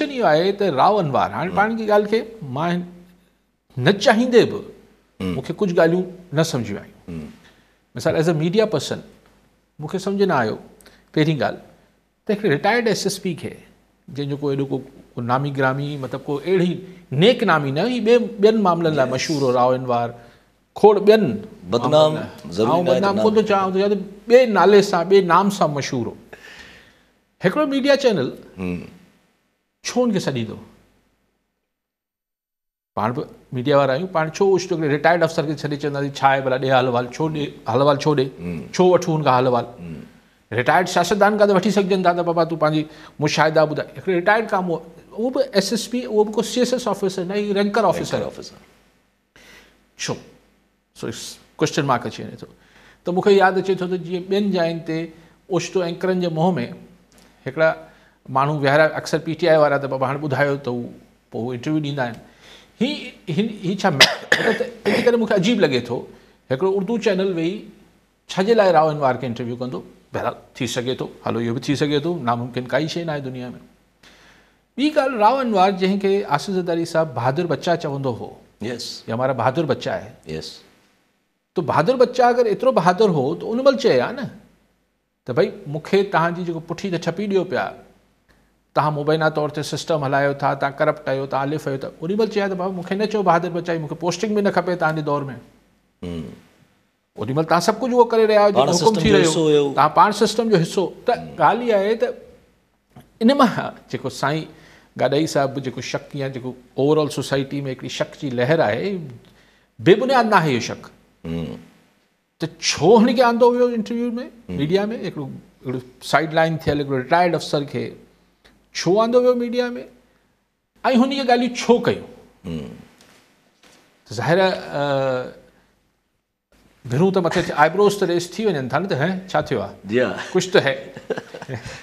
Question इहो आहे त रावनवार हाणे पाण जी ॻाल्हि खे मां न चाहींदे बि मूंखे कुझु ॻाल्हियूं न सम्झियूं आहियूं मिसाल एज़ अ मीडिया पर्सन मूंखे सम्झ न आयो पहिरीं ॻाल्हि त हिकिड़े रिटायर्ड एस एस पी खे जंहिंजो को एॾो को नामी ग्रामी मतिलबु को अहिड़ी नेक नामी न ही ॿिए ॿियनि मामलनि लाइ मशहूरु हो रावनवार खोड़ ॿियनि बदनाम बदनाम कोन थो ॿिए ॿिए नाले सां सां नाम मशहूरु हो हिकिड़ो मीडिया चैनल छो हुनखे छॾींदो पाण बि मीडिया वारा आहियूं पाण छो उ्तो रिटायर्ड अफ़सर खे छॾे चवंदासीं छा आहे भला ॾे हलवाल छो ॾे हलवाल छो ॾे छो वठूं हुनखां हलवाल रिटायर्ड शासदान खां त वठी सघजनि था त बाबा तूं पंहिंजी मुशाहिदा ॿुधाए हिकिड़े रिटायर्ड खां आहे उहो बि एस एस पी उहो बि को सी एस एस ऑफिसर न इहे रैंकर ऑफिसर ऑफिसर छो सो क्वेश्चन मार्क अची वञे थो त मूंखे यादि अचे थो त जीअं ॿियनि जाइनि ते उश्तू एंकरनि जे मुंहं में हिकिड़ा मू वि अक्सर पीटीआई टी आई वा हाणे हाँ बुधा तो इंटरव्यू दींदा आहिनि ही हिन ही अजीब लगे तो उर्दू चैनल वेही लाइ राव अनवार के इंटरव्यू कह बहरा थी सके तो हलो यो भी थी सघे नामुमकिन कई शे ना आहे दुनिया में बी गाल राव अनवार जैके आसिफ़ ज़दारी साहब बहादुर बच्चा चवन हो यस ये हमारा बहादुर बच्चा है यस तो बहादुर बच्चा अगर एतिरो बहादुर हो तो उन मल चए हा न भाई मुख्य मूंखे पुठी त छपी दियो पाया तुम मुबैना तौर से सिस्टम हलो था तव्हां करप्ट आहियो तव्हां आलिफ आहियो त ओॾीमहिल चया त भाउ न चयो बहादुर बचाई मुझे पोस्टिंग भी न खपे तव्हांजे में ओॾीमहिल हम्म। तव्हां सभु कुझु उहो करे रहिया आहियो जेको हुकुम थी रहियो तव्हां पाण सिस्टम जो हिसो त हम्म। ॻाल्हि इहा इन मां जेको साईं गाॾाई साहिबु शक या जेको ओवरऑल सोसाइटी में हिकिड़ी शक की लहर है बेबुनियाद ना है ये शक तो छो हुनखे आंदो वियो इंटरव्यू में मीडिया में साइडलाइन हिकिड़ो थियल रिटायर्ड अफ़सर के छो आंदो वियो मीडिया में ऐं हुन इहे ॻाल्हियूं छो कयूं ज़ाहिर भेण त मथे आइब्रोस त रेस थी वञनि था न त है छा थियो आहे कुझु त है